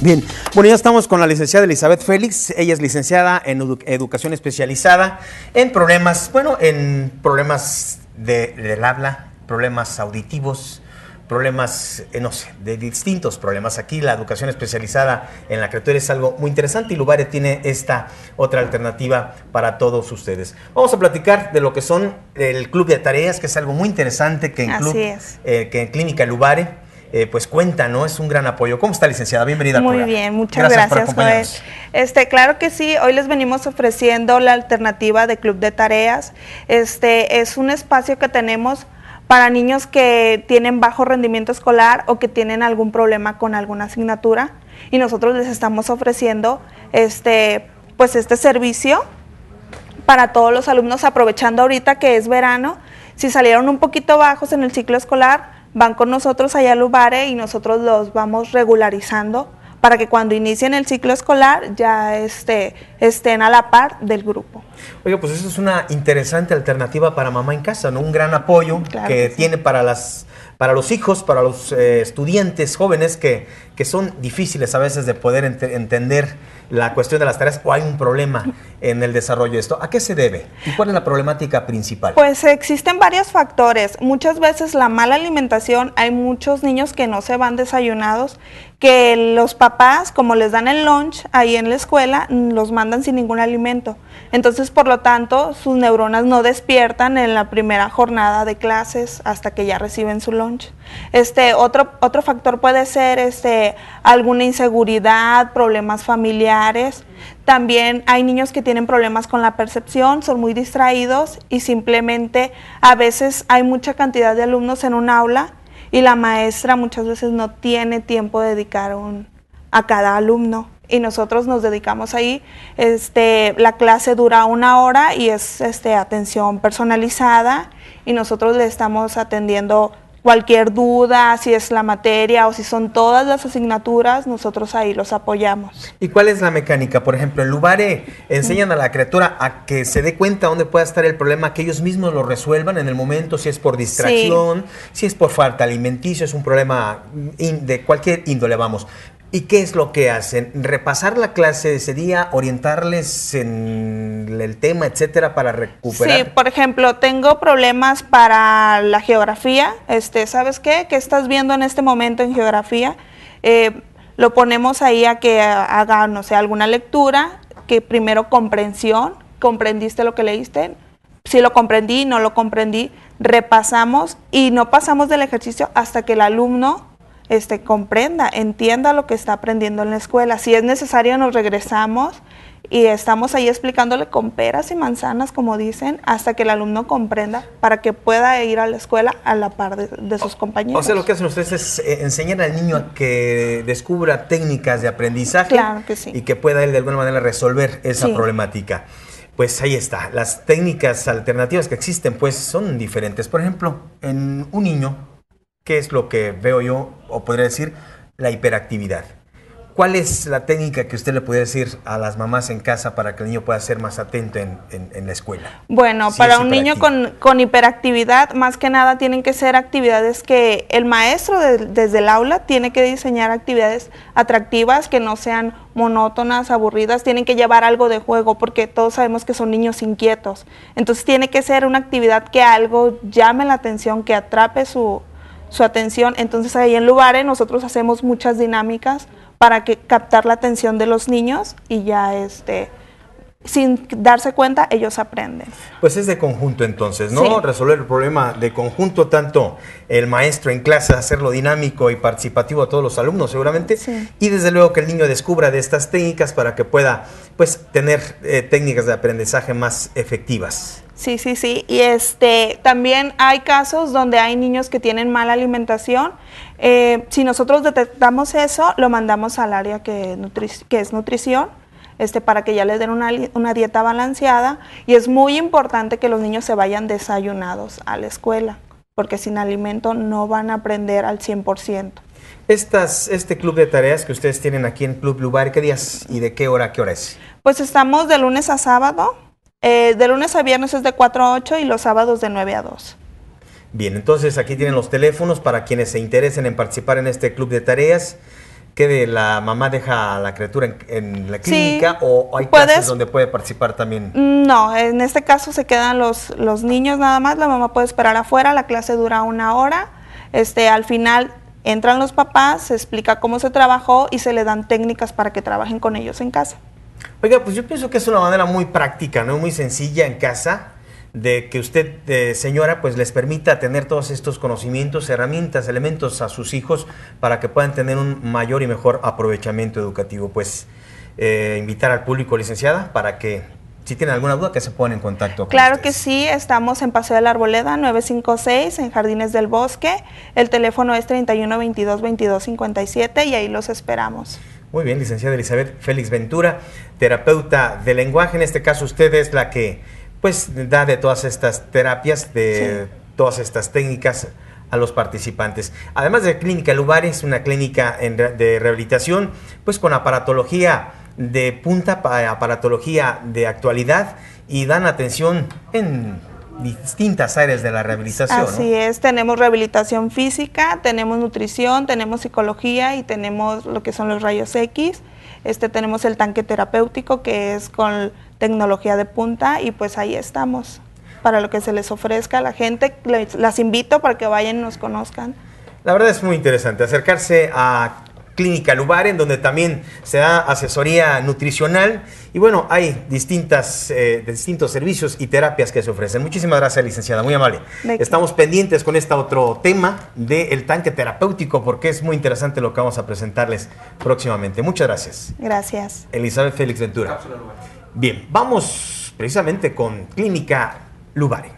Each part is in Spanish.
Bien, bueno, ya estamos con la licenciada Elizabeth Félix. Ella es licenciada en educación especializada en problemas, bueno, en problemas de, del habla, problemas auditivos, problemas, eh, no sé, de distintos problemas. Aquí la educación especializada en la criatura es algo muy interesante y Lubare tiene esta otra alternativa para todos ustedes. Vamos a platicar de lo que son el club de tareas, que es algo muy interesante que en, eh, que en Clínica Lubare eh, pues cuenta, ¿no? Es un gran apoyo. ¿Cómo está, licenciada? Bienvenida. Muy bien, muchas gracias, gracias Este, claro que sí, hoy les venimos ofreciendo la alternativa de Club de Tareas. Este es un espacio que tenemos para niños que tienen bajo rendimiento escolar o que tienen algún problema con alguna asignatura y nosotros les estamos ofreciendo este pues este servicio para todos los alumnos aprovechando ahorita que es verano, si salieron un poquito bajos en el ciclo escolar, van con nosotros allá al Ubare y nosotros los vamos regularizando para que cuando inicien el ciclo escolar ya este, estén a la par del grupo. Oye, pues eso es una interesante alternativa para mamá en casa, ¿no? Un gran apoyo que, tiene para las para los hijos, para los eh, estudiantes jóvenes que, que son difíciles a veces de poder entender la cuestión de las tareas o hay un problema en el desarrollo de esto. ¿A qué se debe? ¿Y cuál es la problemática principal? Pues existen varios factores. Muchas veces la mala alimentación, hay muchos niños que no se van desayunados, que los papás, como les dan el lunch ahí en la escuela, los mandan sin ningún alimento. Entonces, por lo tanto, sus neuronas no despiertan en la primera jornada de clases hasta que ya reciben su lunch. Este, otro, otro factor puede ser este, alguna inseguridad, problemas familiares. También hay niños que tienen problemas con la percepción, son muy distraídos y simplemente a veces hay mucha cantidad de alumnos en un aula y la maestra muchas veces no tiene tiempo de dedicar un, a cada alumno y nosotros nos dedicamos ahí. Este, la clase dura una hora y es este, atención personalizada y nosotros le estamos atendiendo cualquier duda, si es la materia o si son todas las asignaturas, nosotros ahí los apoyamos. ¿Y cuál es la mecánica? Por ejemplo, en Lubare enseñan a la criatura a que se dé cuenta dónde pueda estar el problema, que ellos mismos lo resuelvan en el momento, si es por distracción, si es por falta alimenticia, es un problema de cualquier índole, vamos. ¿Y qué es lo que hacen? ¿Repasar la clase ese día? ¿Orientarles en el tema, etcétera, para recuperar? Sí, por ejemplo, tengo problemas para la geografía. Este, ¿Sabes qué? ¿Qué estás viendo en este momento en geografía? Eh, lo ponemos ahí a que haga, no sé, alguna lectura, que primero comprensión, comprendiste lo que leíste, si lo comprendí, no lo comprendí, repasamos y no pasamos del ejercicio hasta que el alumno este, comprenda, entienda lo que está aprendiendo en la escuela. Si es necesario, nos regresamos y estamos ahí explicándole con peras y manzanas, como dicen, hasta que el alumno comprenda para que pueda ir a la escuela a la par de, sus compañeros. O sea, lo que hacen ustedes es eh, enseñar al niño que descubra técnicas de aprendizaje y que pueda él de alguna manera resolver esa problemática. Pues ahí está, las técnicas alternativas que existen pues son diferentes. Por ejemplo, en un niño ¿Qué es lo que veo yo, o podría decir, la hiperactividad? ¿Cuál es la técnica que usted le puede decir a las mamás en casa para que el niño pueda ser más atento en, la escuela? Bueno, para un niño con, hiperactividad, más que nada tienen que ser actividades que el maestro desde el aula tiene que diseñar actividades atractivas, que no sean monótonas, aburridas, tienen que llevar algo de juego porque todos sabemos que son niños inquietos. Entonces tiene que ser una actividad que algo llame la atención, que atrape su, su atención. Entonces ahí en Lubare nosotros hacemos muchas dinámicas para que captar la atención de los niños y ya este sin darse cuenta, ellos aprenden. Pues es de conjunto entonces, ¿no? Resolver el problema de conjunto, tanto el maestro en clase, hacerlo dinámico y participativo a todos los alumnos seguramente, y desde luego que el niño descubra de estas técnicas para que pueda pues tener eh, técnicas de aprendizaje más efectivas. Sí, sí, sí. Y este, también hay casos donde hay niños que tienen mala alimentación. Eh, si nosotros detectamos eso, lo mandamos al área que es nutrición este, para que ya les den una, dieta balanceada y es muy importante que los niños se vayan desayunados a la escuela, porque sin alimento no van a aprender al 100%. Estas, este club de tareas que ustedes tienen aquí en Club Lubar, ¿qué días y de qué hora qué hora es? Pues estamos de lunes a sábado. Eh, de lunes a viernes es de 4 a 8 y los sábados de 9 a 2. Bien, entonces aquí tienen los teléfonos para quienes se interesen en participar en este club de tareas que de la mamá deja a la criatura en, la clínica o hay clases donde puede participar también? Mm, no, en este caso se quedan los, los niños nada más, la mamá puede esperar afuera, la clase dura una hora, este, al final entran los papás, se explica cómo se trabajó y se le dan técnicas para que trabajen con ellos en casa. Oiga, pues yo pienso que es una manera muy práctica, ¿no? Muy sencilla en casa de que usted, eh, señora, pues les permita tener todos estos conocimientos, herramientas, elementos a sus hijos para que puedan tener un mayor y mejor aprovechamiento educativo. Pues eh, invitar al público, licenciada, para que si tienen alguna duda que se pongan en contacto. Con claro que sí, estamos en Paseo de la Arboleda 956 en Jardines del Bosque. El teléfono es 31 22 22 57 y ahí los esperamos. Muy bien, licenciada Elizabeth Félix Ventura, terapeuta de lenguaje. En este caso usted es la que pues da de todas estas terapias, de todas estas técnicas a los participantes. Además de Clínica lugares es una clínica de rehabilitación, pues con aparatología de punta, aparatología de actualidad y dan atención en distintas áreas de la rehabilitación. Así es, tenemos rehabilitación física, tenemos nutrición, tenemos psicología y tenemos lo que son los rayos X. Este tenemos el tanque terapéutico que es con tecnología de punta y pues ahí estamos para lo que se les ofrezca a la gente. las invito para que vayan y nos conozcan. La verdad es muy interesante acercarse a Clínica Lubar, en donde también se da asesoría nutricional. Y bueno, hay distintas, eh, distintos servicios y terapias que se ofrecen. Muchísimas gracias, licenciada, muy amable. Estamos pendientes con este otro tema del tanque terapéutico, porque es muy interesante lo que vamos a presentarles próximamente. Muchas gracias. Gracias. Elizabeth Félix Ventura. Bien, vamos precisamente con Clínica Lubare.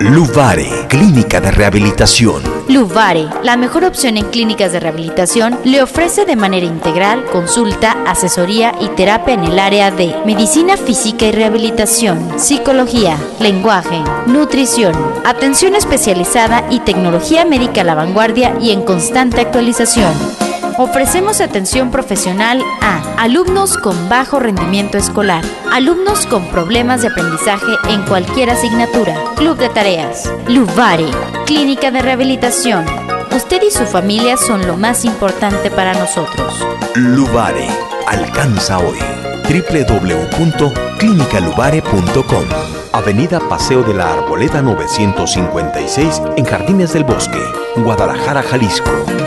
Luvare, Clínica de Rehabilitación. Luvare, la mejor opción en clínicas de rehabilitación, le ofrece de manera integral consulta, asesoría y terapia en el área de medicina física y rehabilitación, psicología, lenguaje, nutrición, atención especializada y tecnología médica a la vanguardia y en constante actualización. Ofrecemos atención profesional a alumnos con bajo rendimiento escolar, alumnos con problemas de aprendizaje en cualquier asignatura, club de tareas, Lubare, clínica de rehabilitación. Usted y su familia son lo más importante para nosotros. Lubare, alcanza hoy www.clinicalubare.com Avenida Paseo de la Arboleta 956 en Jardines del Bosque, Guadalajara, Jalisco